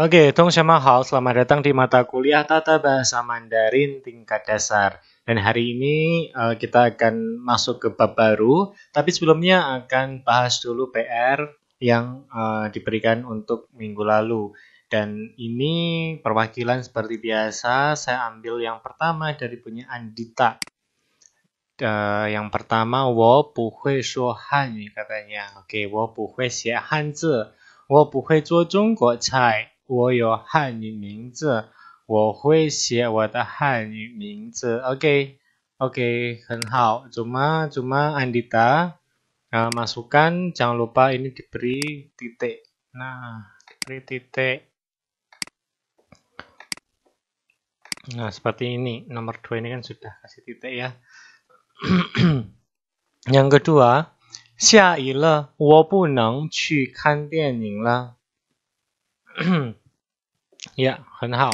Oke, Tong hal. selamat datang di mata kuliah Tata Bahasa Mandarin tingkat dasar. Dan hari ini uh, kita akan masuk ke bab baru, tapi sebelumnya akan bahas dulu PR yang uh, diberikan untuk minggu lalu. Dan ini perwakilan seperti biasa, saya ambil yang pertama dari punya Andita. Uh, yang pertama, wo bu hui shuo katanya. Oke, okay, wo bu hui xie han wo bu hui zuo zhongguo cai. 我有汉语名字，我会写我的汉语名字。Oke, okay. oke, 很好。Cuma, cuma Andita, nah, masukkan jangan lupa ini diberi titik. Nah, diberi titik. Nah, seperti ini. Nomor dua ini kan sudah kasih titik ya. Yang kedua, 下雨了，我不能去看电影了。呀，很好。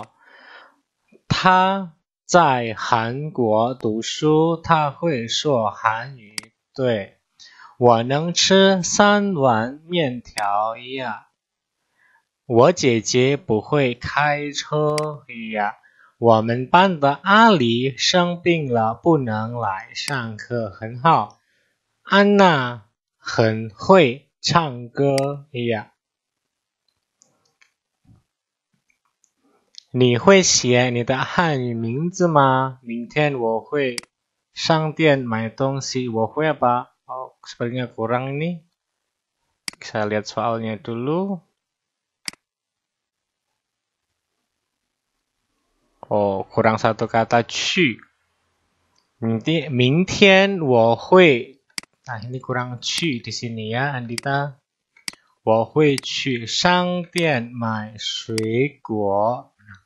他在韩国读书，他会说韩语。对，我能吃三碗面条呀。我姐姐不会开车呀。我们班的阿狸生病了，不能来上课。很好，安娜很会唱歌呀。你会写你的汉语名字吗？明天我会商店买东西。我会 apa? Oh, kurang ini. Saya lihat soalnya dulu. Oh, kurang satu kata "去". Nah, ini kurang "去" di sini ya, Andita.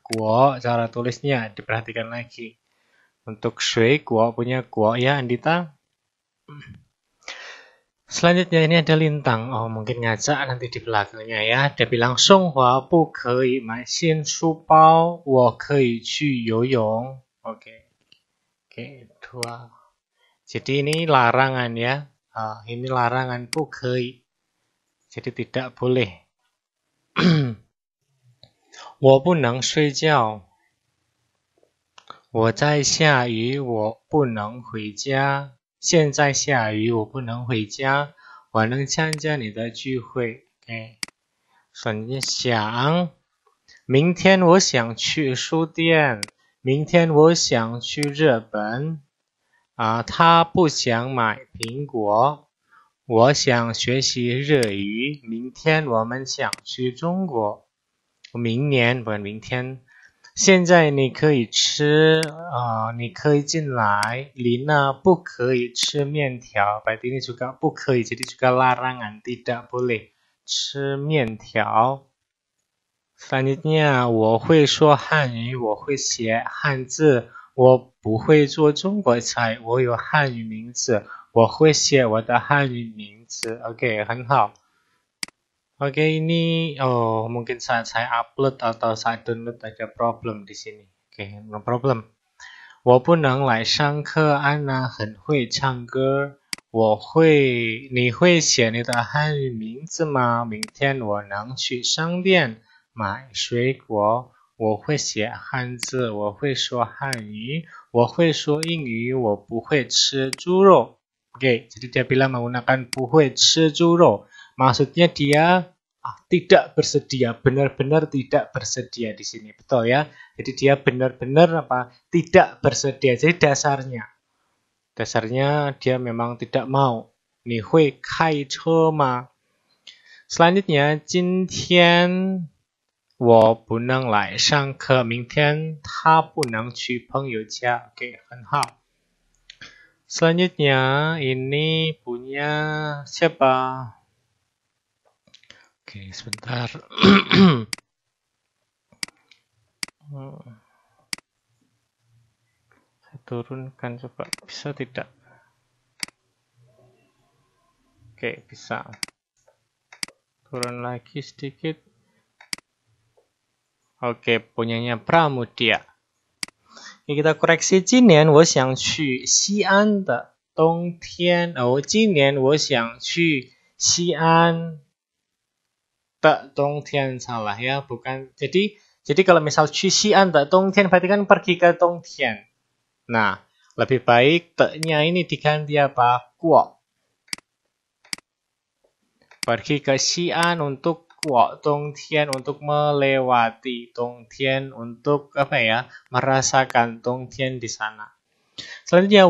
Guo cara tulisnya diperhatikan lagi. Untuk Shui, Guo punya Guo ya Andita. Selanjutnya ini ada lintang. Oh, mungkin ngajak nanti di belakangnya ya. Dia bilang Hua bu kei mai Xin, Su Pao, wo kei qu Yong. Oke. Okay. Oke, okay, dua. Jadi ini larangan ya. Uh, ini larangan bu kei. Jadi tidak boleh. 我不能睡觉，我在下雨，我不能回家。现在下雨，我不能回家。我能参加你的聚会，哎，想一想，明天我想去书店，明天我想去日本。啊，他不想买苹果。我想学习日语。明天我们想去中国。明年，不明天。现在你可以吃啊，你可以进来。林啊，不可以吃面条，白天这个不可以，这个是被禁止的，不能吃面条。反正呢，我会说汉语，我会写汉字，我不会做中国菜，我有汉语名字，我会写我的汉语名字。OK，很好。Oke, ini oh mungkin saat saya upload atau saat download ada problem di sini. Oke, no problem. 我不能来上课，安娜很会唱歌。我会，你会写你的汉语名字吗？明天我能去商店买水果。我会写汉字，我会说汉语，我会说英语，我不会吃猪肉。Oke, jadi dia bilang menggunakan 不会吃猪肉。Maksudnya dia ah, tidak bersedia, benar-benar tidak bersedia di sini, betul ya? Jadi dia benar-benar apa? Tidak bersedia. Jadi dasarnya, dasarnya dia memang tidak mau. Ni hui kai che ma? Selanjutnya, jin tian wo bu neng lai shang ke, ming tian ta bu neng qu peng yu jia. Oke, hao. Selanjutnya, ini punya siapa? Oke, sebentar. Saya turunkan coba bisa tidak? Oke, bisa. Turun lagi sedikit. Oke, punyanya Pramudia. Ini kita koreksi Xi'an tak tong tian salah ya, bukan. Jadi jadi kalau misal cucian tak tong tian berarti kan pergi ke tong tian. Nah, lebih baik taknya ini diganti apa? Kuo. Pergi ke Xi'an untuk kuo tong tian untuk melewati tong tian untuk apa ya? Merasakan tong tian di sana. Selanjutnya,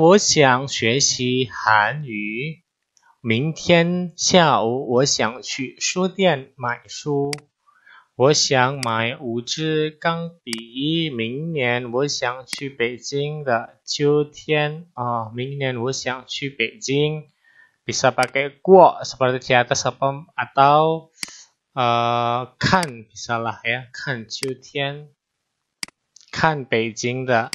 Xue Han Yu. 明天下午我想去书店买书。我想买五支钢笔。明年我想去北京的秋天啊！明年我想去北京，比萨巴给过，是不？得其他什么？阿刀，呃，看比萨啦呀，看秋天，看北京的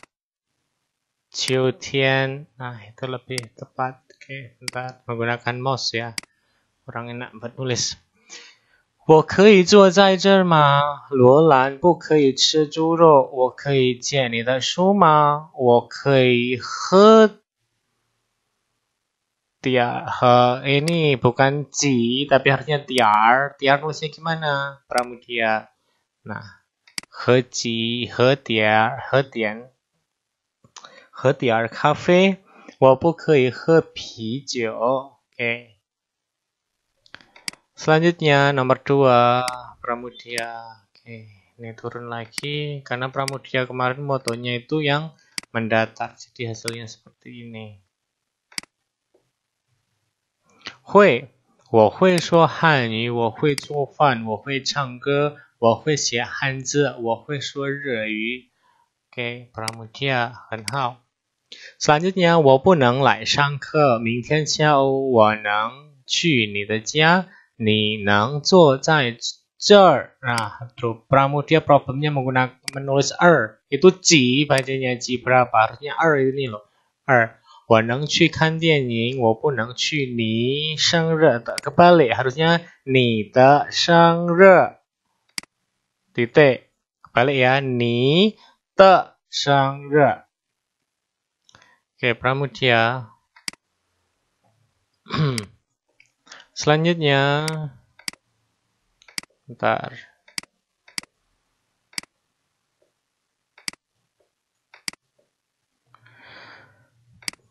秋天啊，这了比这巴。Oke, bentar menggunakan mouse ya kurang enak buat nulis ini bukan ji tapi harusnya tiar. Tiar nulisnya gimana? Pramudia. Nah, he he tiar he tian he tiar 我不可以喝啤酒。Oke. Selanjutnya nomor dua Pramudia. Oke, ini turun lagi karena Pramudia kemarin motonya itu yang mendatar, jadi hasilnya seperti ini. Hui, Pramudia, 很好。上今天我不能来上课，明天下午我能去你的家。你能坐在这儿？啊，对，不如你啊，problemnya menggunakan menulis r itu c b a h a n y a c berapa a r u s n y a r ini lo r。我能去看电影，我不能去你生日的。k e b a l i hari ini，你的生日，对对 k e b a l i ya，你的生日。OK，Pramudya。selanjutnya，ntar。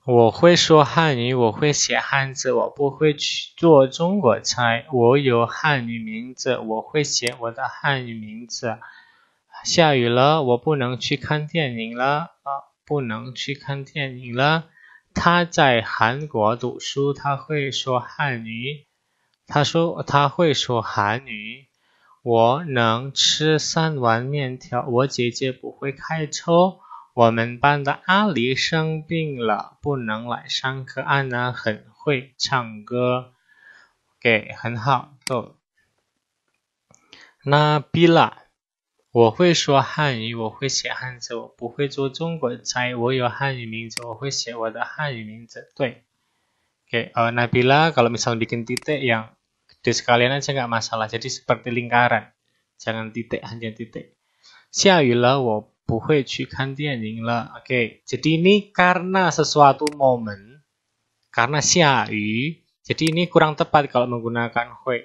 我会说汉语，我会写汉字，我不会去做中国菜。我有汉语名字，我会写我的汉语名字。下雨了，我不能去看电影了。啊。不能去看电影了。他在韩国读书，他会说汉语。他说他会说韩语。我能吃三碗面条。我姐姐不会开车。我们班的阿离生病了，不能来上课。安娜很会唱歌，给很好。都。那比了。我会说汉语，我会写汉字，我不会做中国菜。我有汉语名字，我会写我的汉语名字。对。Oke, okay, uh, Nabila kalau misal bikin titik yang di sekalian aja nggak masalah. Jadi seperti lingkaran, jangan titik hanya titik. Xiaoyula le. Oke, jadi ini karena sesuatu momen, karena xiaoyu, jadi ini kurang tepat kalau menggunakan hui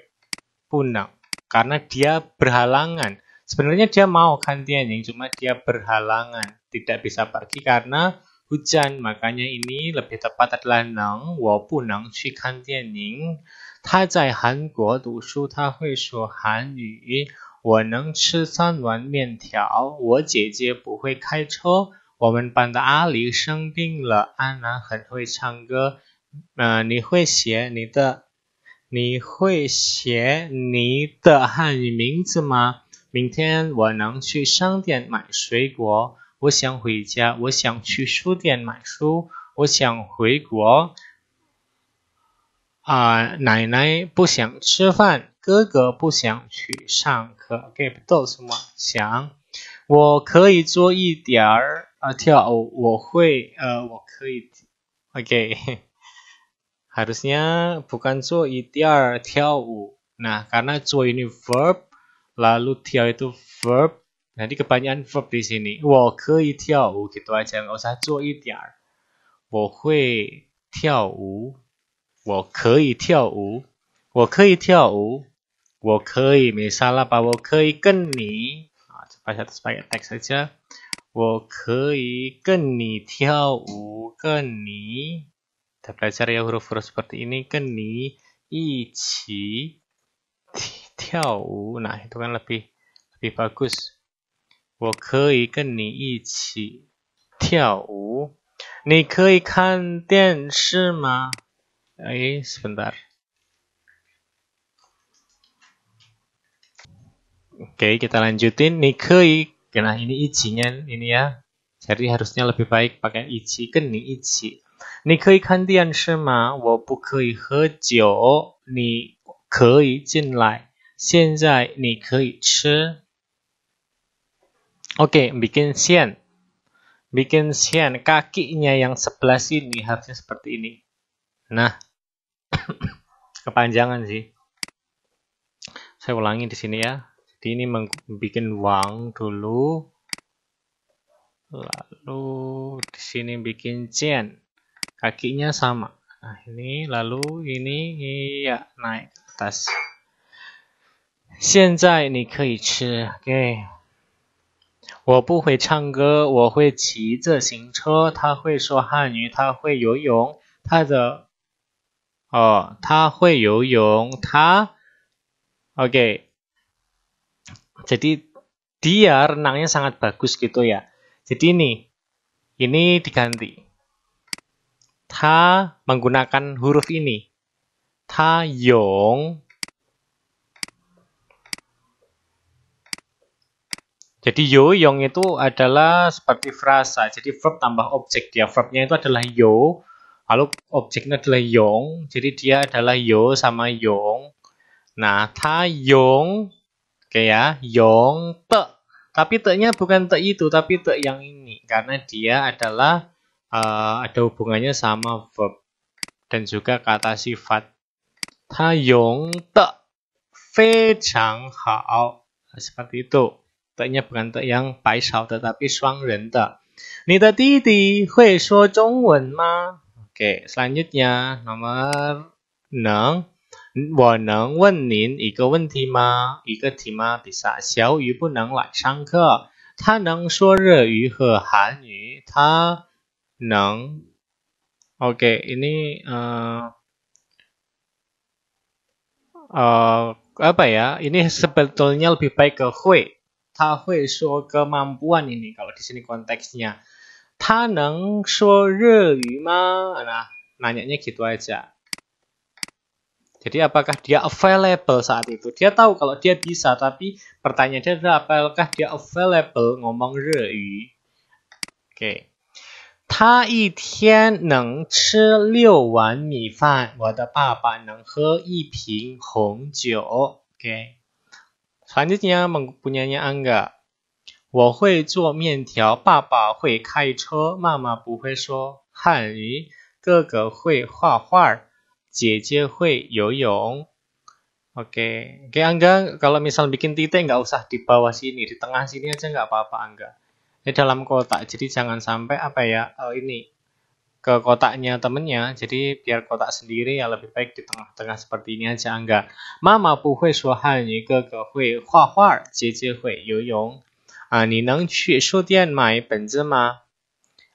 punang. Karena dia berhalangan Sebenarnya dia mau kantian y a n cuma dia berhalangan tidak bisa pergi karena hujan. Makanya ini lebih tepat adalah nong. Tianjin. zai hui chi qu Hanguo du shu, shu yu. 我不能去看电 i 他在韩国读书，他会说韩语。我能吃三碗面条。我姐姐不会开车。我们班的阿离生病了。安娜很会唱歌。呃，你会写你的？你会写你的汉语名字吗？明天我能去商店买水果。我想回家。我想去书店买书。我想回国。啊，奶奶不想吃饭。哥哥不想去上课。给 e t 到什么？想。我可以做一点儿啊跳。舞，我会呃，我可以。OK。Hasnya bukan co i t r t o u n k a r e n a co verb。lalu tiao itu verb nanti kebanyakan verb di sini wo kei tiao wu gitu aja nggak usah zuo yi dian wo tiao wu wo kei tiao wu wo kei tiao wu wo kei misalnya apa wo kei geni nah, coba terus pakai teks saja wo kei ni tiao wu ni kita belajar ya huruf-huruf seperti ini geni ichi Tiao nah itu kan lebih lebih bagus. Oke, okay, kita lanjutin. Nah, ini nya ini ya. Jadi harusnya lebih baik pakai ichi ken ni ichi. kan dian ma, wo bu kei he jiu, ni kei 现在你可以吃。Oke, okay, bikin sian. Bikin sian, kakinya yang sebelah sini harusnya seperti ini. Nah, kepanjangan sih. Saya ulangi di sini ya. Jadi ini bikin wang dulu. Lalu di sini bikin cian. Kakinya sama. Nah, ini lalu ini iya naik atas. 现在你可以吃。我不会唱歌，我会骑自行车。他会说汉语，他会游泳。他的哦，他会游泳。他 OK，jadi dia renangnya sangat bagus gitu ya。jadi ini ini diganti，ta menggunakan huruf ini，ta yang。Jadi yo yong itu adalah seperti frasa. Jadi verb tambah objek. Dia verbnya itu adalah yo, lalu objeknya adalah yong. Jadi dia adalah yo sama yong. Nah, ta yong, oke ya, yong te. Tapi te-nya bukan te itu, tapi te yang ini karena dia adalah uh, ada hubungannya sama verb dan juga kata sifat. Ta yong te, fei hao. Seperti itu. 它不是那样白勺的，但是双人的。你的弟弟会说中文吗？OK，接下来，那么能，我能问您一个问题吗？一个题吗？比萨。小雨不能来上课，他能说日语和韩语，他能。OK，你嗯，呃，什么呀？这基本上是更偏向会。他会说 kemampuan ini kalau di sini konteksnya. Ta neng yu ma? Nah, gitu aja. Jadi apakah dia available saat itu? Dia tahu kalau dia bisa, tapi pertanyaannya adalah apakah dia available ngomong Reu? Oke. Okay. Ta yi tian neng chi liu wan mi fan, wo de neng he yi ping hong jiu. Oke. Okay. Selanjutnya mempunyainya Angga. Oke. okay. oke okay, Angga, kalau misal bikin titik nggak usah di bawah sini, di tengah sini aja nggak apa-apa Angga. Ini dalam kotak, jadi jangan sampai apa ya, oh, ini ke kotaknya temennya, jadi biar kotak sendiri ya lebih baik di tengah-tengah seperti ini aja, enggak. Mama pui s u a nyi ke kui, kua kua ji jiui yu yong. 啊，你能去书店买本子吗？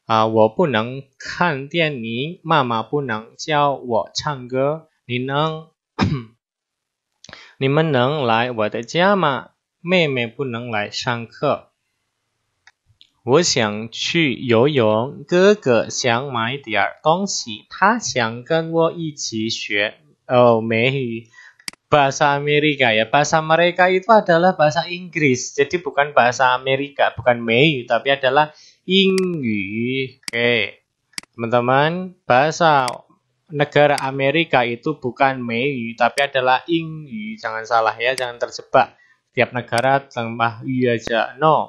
啊，我不能看见你。妈妈不能教我唱歌。你能？你们能来我的家吗？妹妹不能来上课。我想去游泳，哥哥想买点东西，他想跟我一起学哦美语。bahasa Amerika ya. Bahasa mereka itu adalah bahasa Inggris. Jadi bukan bahasa Amerika, bukan Mei, tapi adalah Inggris. Oke. Teman-teman, bahasa negara Amerika itu bukan Mei, tapi adalah Inggris. Jangan salah ya, jangan terjebak. Tiap negara tambah I aja. No.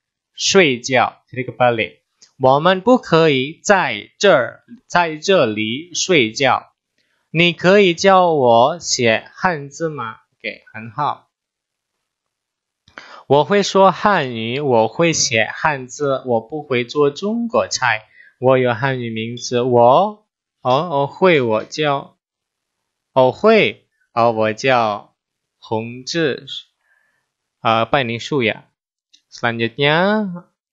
睡觉，take a b l l y 我们不可以在这儿，在这里睡觉。你可以教我写汉字吗？给，很好。我会说汉语，我会写汉字，我不会做中国菜。我有汉语名字，我哦哦会，我叫哦会哦，我叫洪志啊，拜年素养。三月天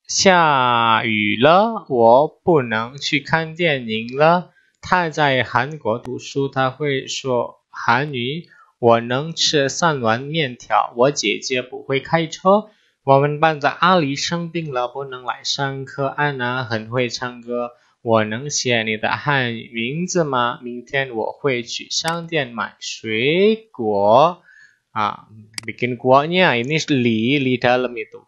下雨了，我不能去看电影了。太在韩国读书，他会说韩语。我能吃三碗面条。我姐姐不会开车。我们班的阿丽生病了，不能来上课。安娜很会唱歌。我能写你的汉语名字吗？明天我会去商店买水果。啊，bikin kuatnya ini li li dalam itu。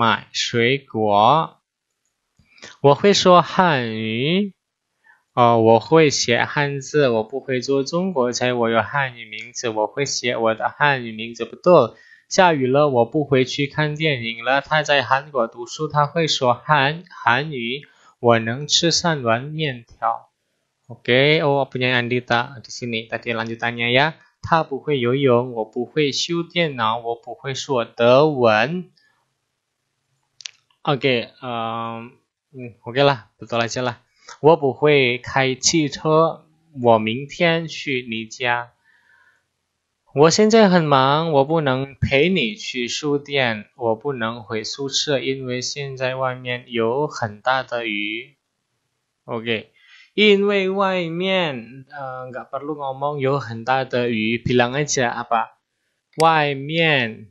买水果，我会说汉语。哦，我会写汉字，我不会做中国菜。我有汉语名字，我会写我的汉语名字。不，下雨了，我不回去看电影了。他在韩国读书，他会说韩韩语。我能吃三碗面条。OK，哦，不，你安迪达，y 他，你大他先来大他呀。他不会游泳，我不会修电脑，我不会说德文。OK，嗯，嗯，OK 了，不多了，些了。我不会开汽车，我明天去你家。我现在很忙，我不能陪你去书店，我不能回宿舍，因为现在外面有很大的雨。OK，因为外面，呃 g 巴鲁 e r 有很大的雨皮 i l a n g 外面。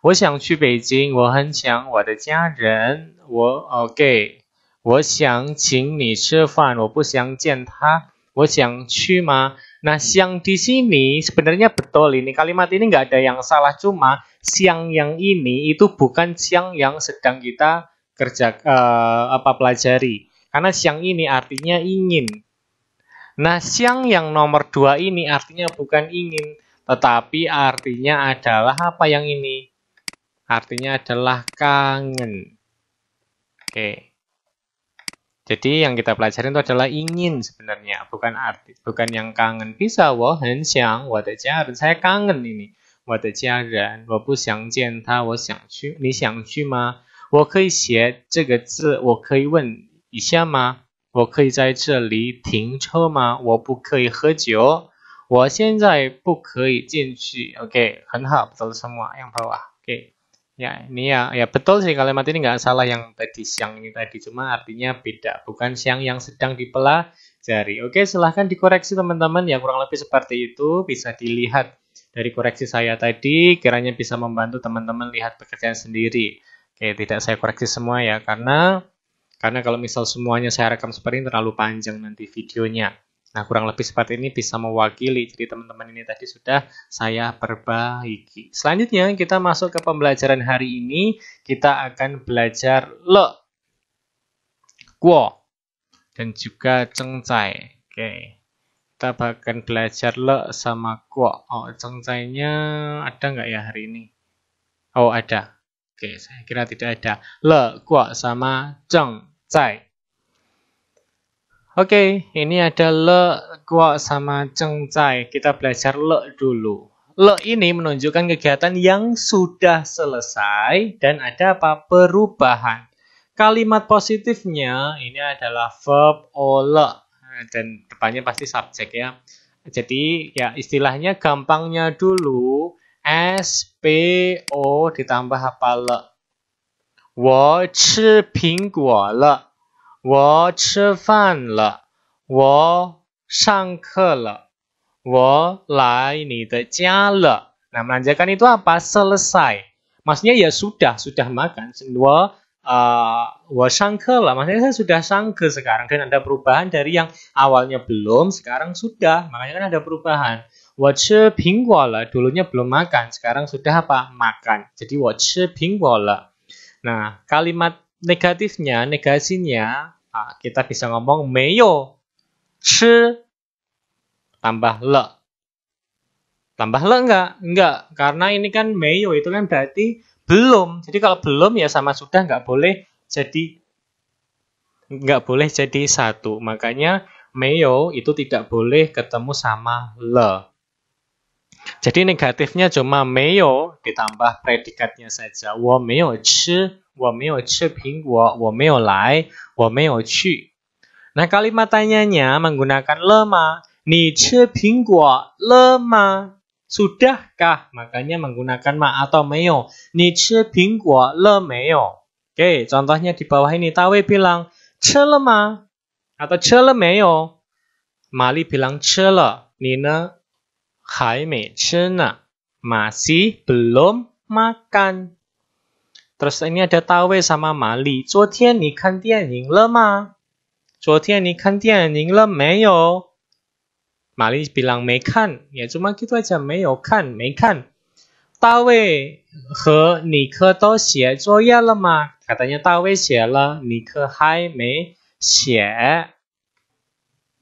我想去北京，我很想我的家人。我 OK，我想请你吃饭，我不想见他。我想去吗？Nah, siang di sini sebenarnya betul ini kalimat ini nggak ada yang salah cuma siang yang ini itu bukan siang yang sedang kita kerja uh, apa pelajari karena siang ini artinya ingin. Nah, siang yang nomor dua ini artinya bukan ingin tetapi artinya adalah apa yang ini artinya adalah kangen. Oke. Jadi yang kita pelajarin itu adalah ingin sebenarnya, bukan arti, bukan yang kangen. Bisa wo hen xiang, wo de jiaren. Saya kangen ini. Wo de jiaren, wo bu xiang jian ta, wo xiang qu. Ni xiang qu ma? Wo kei xie zhe ge zi, wo kei wen yi xia ma? Wo kei zai zhe li ting chou ma? Wo bu kei he jiu. Wo zai bu Oke, 我现在不可以进去。OK，很好，走了什么？样跑啊？OK。Ya, ini ya, ya betul sih kalimat ini nggak salah yang tadi siang ini tadi cuma artinya beda, bukan siang yang sedang dipelajari. Oke, silahkan dikoreksi teman-teman ya kurang lebih seperti itu bisa dilihat dari koreksi saya tadi kiranya bisa membantu teman-teman lihat pekerjaan sendiri. Oke, tidak saya koreksi semua ya karena karena kalau misal semuanya saya rekam seperti ini terlalu panjang nanti videonya. Nah, kurang lebih seperti ini bisa mewakili. Jadi, teman-teman ini tadi sudah saya perbaiki. Selanjutnya, kita masuk ke pembelajaran hari ini. Kita akan belajar le, kuo, dan juga cengcai. Oke, kita akan belajar le sama kuo. Oh, cengcainya ada nggak ya hari ini? Oh, ada. Oke, saya kira tidak ada. Le, kuo, sama cengcai. Oke, okay, ini ada le, gua sama cengcai. Kita belajar le dulu. Le ini menunjukkan kegiatan yang sudah selesai dan ada apa? Perubahan. Kalimat positifnya ini adalah verb ole dan depannya pasti subjek ya. Jadi ya istilahnya gampangnya dulu S P O ditambah apa le? 我吃苹果了。我吃饭了，我上课了，我来你的家了。Nah, melanjutkan itu apa? Selesai. Maksudnya ya sudah, sudah makan. Wa, uh, wa sangke lah. Maksudnya saya sudah sangke sekarang. Dan ada perubahan dari yang awalnya belum, sekarang sudah. Makanya kan ada perubahan. Wa che pingguo lah. Dulunya belum makan, sekarang sudah apa? Makan. Jadi wa che pingguo lah. Nah, kalimat negatifnya, negasinya, ah, kita bisa ngomong meyo, chi, tambah le. Tambah le enggak? Enggak, karena ini kan meyo itu kan berarti belum. Jadi kalau belum ya sama sudah enggak boleh jadi enggak boleh jadi satu. Makanya meyo itu tidak boleh ketemu sama le. Jadi negatifnya cuma mayo ditambah predikatnya saja. Nah kalimat tanyanya menggunakan lema. sudahkah? Makanya menggunakan ma atau meo. Ni chi pingguo le meo. Oke, contohnya di bawah ini. Tawe bilang, chi le ma? Atau chi le meo? Mali bilang chi le. Ni ne? Kaime shena. Masih belum makan. Terus ini ada tawe sama mali. Zuotian ni kan dianying le ma? Zuotian ni kan dianying le meyo? Mali bilang mekan. Ya cuma gitu aja. Meyo kan, mekan. Tawe he ni ke do xie zuoye ya le ma? Katanya tawe xie le, ni ke hai mei xie.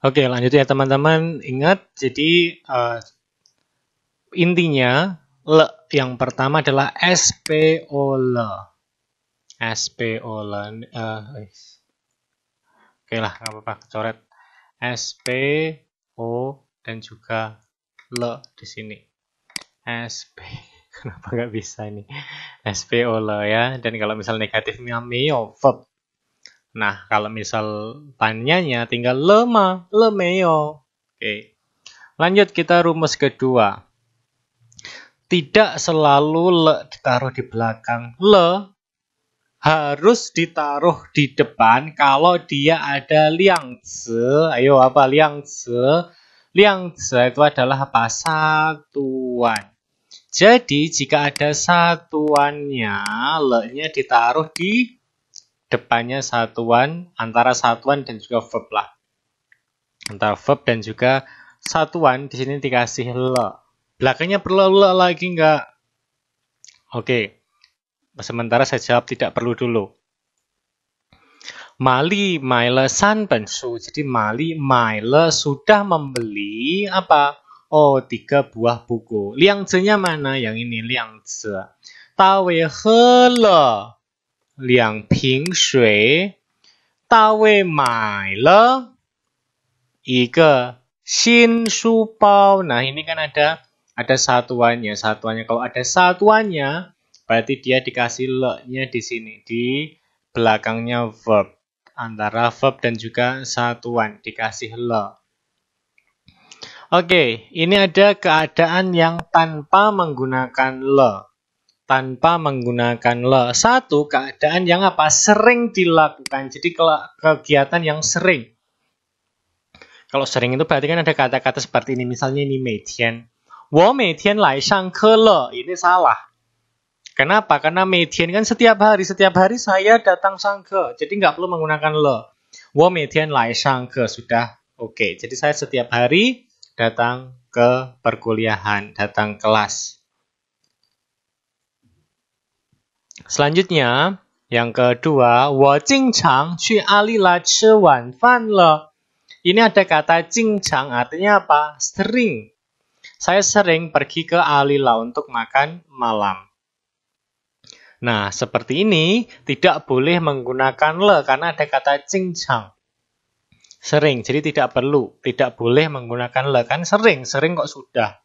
Oke, lanjut ya teman-teman. Ingat, jadi uh, intinya le yang pertama adalah SPOL. SPOL. Uh, eh, Oke lah, nggak apa-apa, sp o dan juga le di sini. SP kenapa nggak bisa ini SPO le ya dan kalau misal negatifnya meo verb nah kalau misal tanyanya tinggal lema lemeo oke lanjut kita rumus kedua tidak selalu le ditaruh di belakang. Le harus ditaruh di depan kalau dia ada liang zi. Ayo apa liang zi? Liang zi itu adalah apa? Satuan. Jadi jika ada satuannya, le-nya ditaruh di depannya satuan antara satuan dan juga verb lah. Antara verb dan juga satuan di sini dikasih le. Belakangnya perlu lagi nggak? Oke, sementara saya jawab tidak perlu dulu. Mali Maile San Bensu. Jadi Mali Maile sudah membeli apa? Oh, tiga buah buku. Liang nya mana? Yang ini Liang Ta Wei he le liang ping shui. Wei mai le 一个新书包. Nah, ini kan ada ada satuannya. Satuannya kalau ada satuannya berarti dia dikasih le-nya di sini di belakangnya verb antara verb dan juga satuan dikasih le. Oke, ini ada keadaan yang tanpa menggunakan le. Tanpa menggunakan le. Satu, keadaan yang apa? Sering dilakukan. Jadi kegiatan yang sering. Kalau sering itu berarti kan ada kata-kata seperti ini. Misalnya ini median 我每天来上课了 ini salah Kenapa? Karena median kan setiap hari, setiap hari saya datang sangke, jadi nggak perlu menggunakan le. Wo median lai sangke sudah oke. Okay. Jadi saya setiap hari datang ke perkuliahan, datang kelas. Selanjutnya, yang kedua, wo jingchang qu chi wan fan le. Ini ada kata jingchang artinya apa? Sering. Saya sering pergi ke Alila untuk makan malam. Nah, seperti ini tidak boleh menggunakan le karena ada kata cincang. Sering, jadi tidak perlu, tidak boleh menggunakan le kan sering, sering kok sudah.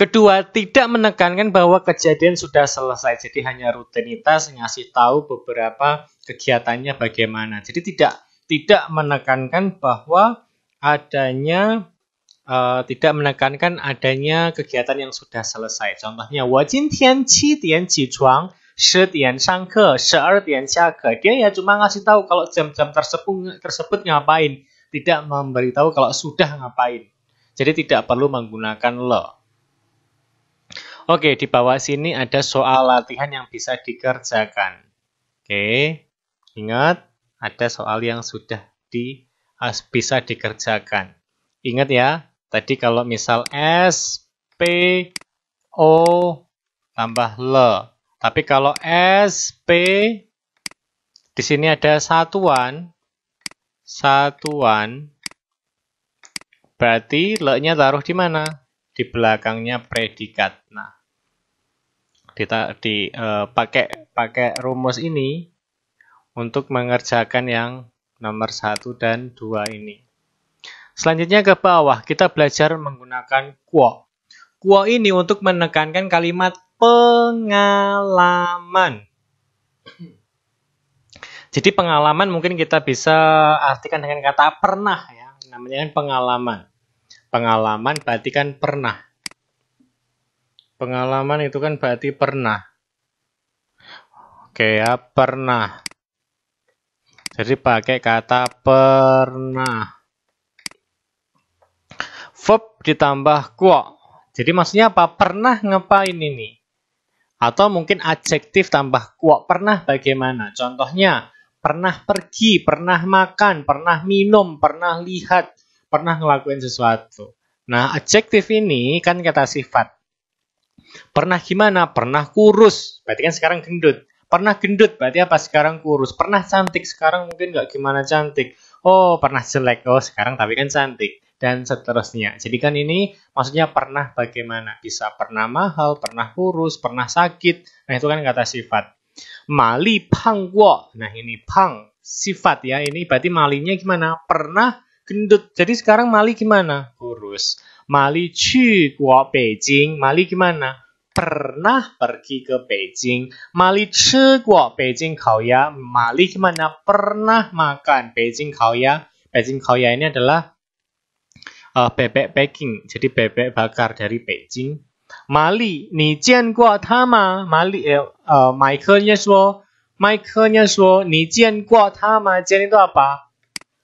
Kedua, tidak menekankan bahwa kejadian sudah selesai, jadi hanya rutinitas ngasih tahu beberapa kegiatannya bagaimana. Jadi tidak tidak menekankan bahwa adanya uh, tidak menekankan adanya kegiatan yang sudah selesai. Contohnya, Dia ya cuma ngasih tahu kalau jam-jam tersebut, tersebut ngapain, tidak memberitahu kalau sudah ngapain. Jadi tidak perlu menggunakan lo. Oke, di bawah sini ada soal latihan yang bisa dikerjakan. Oke, ingat ada soal yang sudah di, bisa dikerjakan. Ingat ya, Tadi kalau misal S, P, O, tambah L. Tapi kalau S, P, di sini ada satuan, satuan, berarti L-nya taruh di mana? Di belakangnya predikat. Nah, kita di uh, pakai pakai rumus ini untuk mengerjakan yang nomor 1 dan 2 ini. Selanjutnya ke bawah, kita belajar menggunakan kuo. Kuo ini untuk menekankan kalimat pengalaman. Jadi pengalaman mungkin kita bisa artikan dengan kata pernah ya. Namanya kan pengalaman. Pengalaman berarti kan pernah. Pengalaman itu kan berarti pernah. Oke ya, pernah. Jadi pakai kata pernah verb ditambah kuo. Jadi maksudnya apa? Pernah ngapain ini? Atau mungkin adjektif tambah kuo. Pernah bagaimana? Contohnya, pernah pergi, pernah makan, pernah minum, pernah lihat, pernah ngelakuin sesuatu. Nah, adjektif ini kan kata sifat. Pernah gimana? Pernah kurus. Berarti kan sekarang gendut. Pernah gendut, berarti apa? Sekarang kurus. Pernah cantik, sekarang mungkin nggak gimana cantik. Oh, pernah jelek. Oh, sekarang tapi kan cantik dan seterusnya. Jadi kan ini maksudnya pernah bagaimana? Bisa pernah mahal, pernah kurus, pernah sakit. Nah itu kan kata sifat. Mali pang wo. Nah ini pang sifat ya. Ini berarti malinya gimana? Pernah gendut. Jadi sekarang mali gimana? Kurus. Mali cu guo Beijing. Mali gimana? pernah pergi ke Beijing. Mali chi guo Beijing ya. Mali gimana? Pernah makan Beijing ya. Beijing ya ini adalah uh, bebek packing, jadi bebek bakar dari Beijing. Mali, Mali, eh, eh Jian itu apa?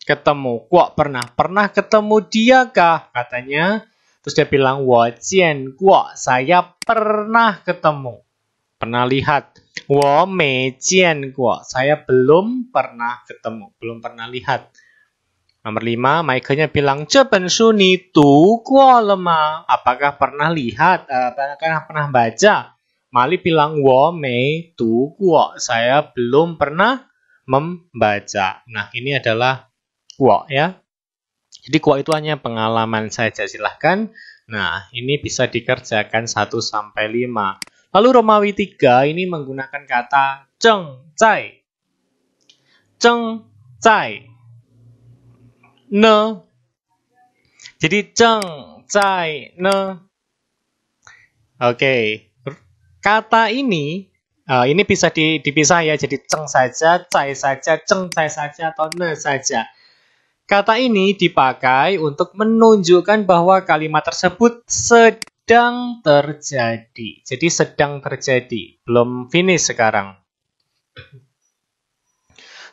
Ketemu, gua pernah, pernah ketemu dia kah? Katanya. Terus dia bilang, wo jian gua, saya pernah ketemu, pernah lihat. Wo me saya belum pernah ketemu, belum pernah lihat. Nomor lima, Michaelnya bilang, "Ce pensu ni tu lema." Apakah pernah lihat? Apakah eh, kan pernah baca? Mali bilang, "Wo mei tu Saya belum pernah membaca. Nah, ini adalah guo ya. Jadi guo itu hanya pengalaman saja, silahkan. Nah, ini bisa dikerjakan 1 sampai 5. Lalu Romawi tiga, ini menggunakan kata ceng cai. Ceng cai 呢。Jadi ceng, cai, ne. Oke, kata ini uh, ini bisa di, dipisah ya. Jadi ceng saja, cai saja, ceng cai saja atau ne saja. Kata ini dipakai untuk menunjukkan bahwa kalimat tersebut sedang terjadi. Jadi sedang terjadi, belum finish sekarang.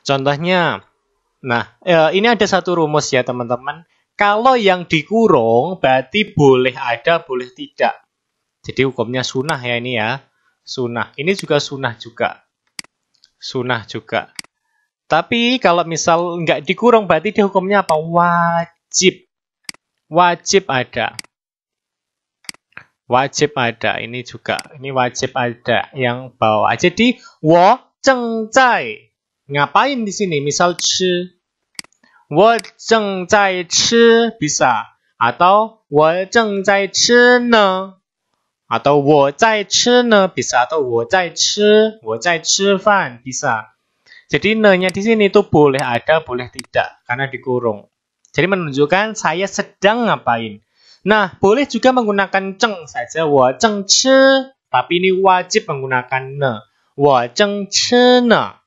Contohnya, Nah, eh, ini ada satu rumus ya teman-teman. Kalau yang dikurung berarti boleh ada, boleh tidak. Jadi hukumnya sunnah ya ini ya. Sunnah. Ini juga sunnah juga. Sunnah juga. Tapi kalau misal nggak dikurung berarti dia hukumnya apa? Wajib. Wajib ada. Wajib ada. Ini juga. Ini wajib ada yang bawah. Jadi, wo cengcai ngapain di sini? Misal chi. 我正在吃 bisa atau 我正在吃呢 atau 我在吃呢 bisa atau fan bisa. Jadi ne-nya di sini itu boleh ada, boleh tidak karena dikurung. Jadi menunjukkan saya sedang ngapain. Nah, boleh juga menggunakan ceng saja. 我正吃 tapi ini wajib menggunakan ne. 我正吃呢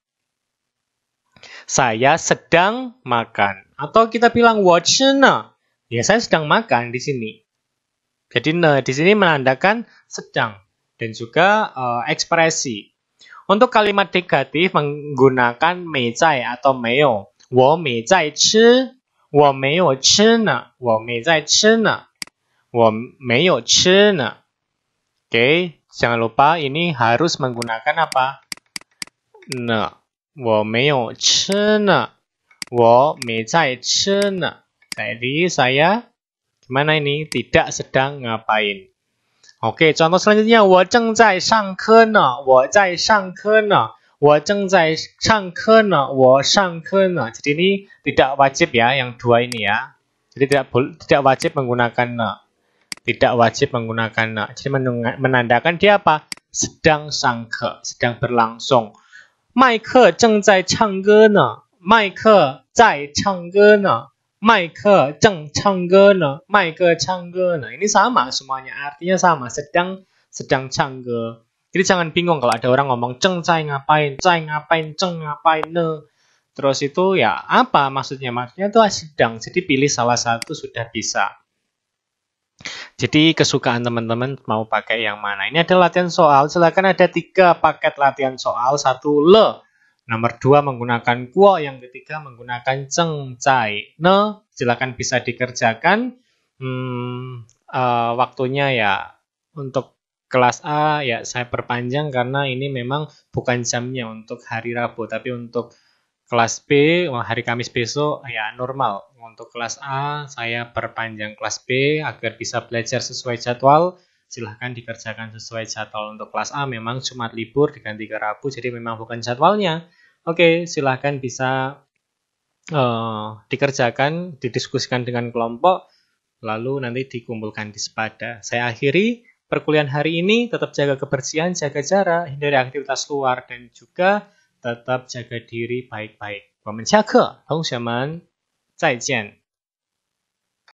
saya sedang makan. Atau kita bilang watch ne. Nah, ya, saya sedang makan di sini. Jadi ne nah, di sini menandakan sedang dan juga uh, ekspresi. Untuk kalimat negatif menggunakan meizai atau meo. Wo zai chi. Wo meo chi ne. Wo zai chi ne. Wo meo chi ne. Oke, jangan lupa ini harus menggunakan apa? Nah. 我没有吃呢. saya gimana ini tidak sedang ngapain. Oke, contoh selanjutnya 我正在上课呢.我在上课呢.我正在上课呢.我上课呢. Jadi ini tidak wajib ya yang dua ini ya. Jadi tidak tidak wajib menggunakan ne. Tidak wajib menggunakan ne. Jadi menandakan dia apa? Sedang sangke, sedang berlangsung. 麦克正在唱歌呢，麦克在唱歌呢，麦克正唱歌呢，麦克唱歌呢。Ini sama semuanya, artinya sama, sedang sedang 唱歌。Jadi Jadi jangan bingung kalau ada orang ngomong ceng cai ngapain, cai ngapain, ceng ngapain ne. Terus itu ya apa maksudnya? Maksudnya itu sedang. Jadi pilih salah satu sudah bisa. Jadi kesukaan teman-teman mau pakai yang mana? Ini ada latihan soal. Silakan ada tiga paket latihan soal. Satu le, nomor dua menggunakan kuo, yang ketiga menggunakan ceng cai ne. Silakan bisa dikerjakan. Hmm, uh, waktunya ya untuk kelas A ya saya perpanjang karena ini memang bukan jamnya untuk hari Rabu, tapi untuk kelas B hari Kamis besok ya normal. Untuk kelas A saya perpanjang kelas B agar bisa belajar sesuai jadwal. Silahkan dikerjakan sesuai jadwal untuk kelas A memang cuma libur diganti ke Rabu jadi memang bukan jadwalnya. Oke, silahkan bisa uh, dikerjakan, didiskusikan dengan kelompok, lalu nanti dikumpulkan di sepada. Saya akhiri perkuliahan hari ini, tetap jaga kebersihan, jaga jarak, hindari aktivitas luar, dan juga tetap jaga diri baik-baik。我们下课，同学们，再见。